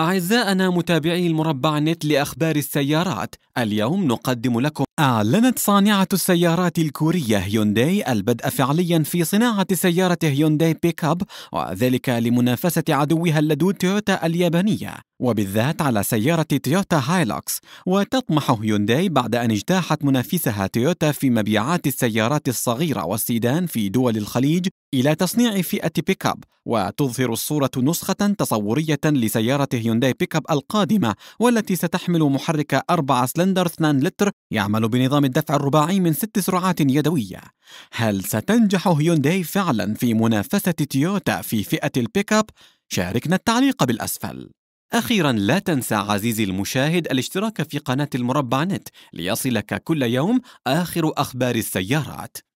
أعزائنا متابعي المربع نت لأخبار السيارات اليوم نقدم لكم أعلنت صانعة السيارات الكورية هيونداي البدء فعليا في صناعة سيارة هيونداي بيك أب وذلك لمنافسة عدوها اللدود تويوتا اليابانية وبالذات على سيارة تويوتا هايلوكس وتطمح هيونداي بعد أن اجتاحت منافسها تويوتا في مبيعات السيارات الصغيرة والسيدان في دول الخليج إلى تصنيع فئة بيك أب وتظهر الصورة نسخة تصورية لسيارة هيونداي بيك أب القادمة والتي ستحمل محرك أربع سلندر 2 لتر يعمل بنظام الدفع الرباعي من ست سرعات يدوية هل ستنجح هيونداي فعلا في منافسة تويوتا في فئة البيك أب؟ شاركنا التعليق بالأسفل أخيرا لا تنسى عزيزي المشاهد الاشتراك في قناة المربع نت ليصلك كل يوم آخر أخبار السيارات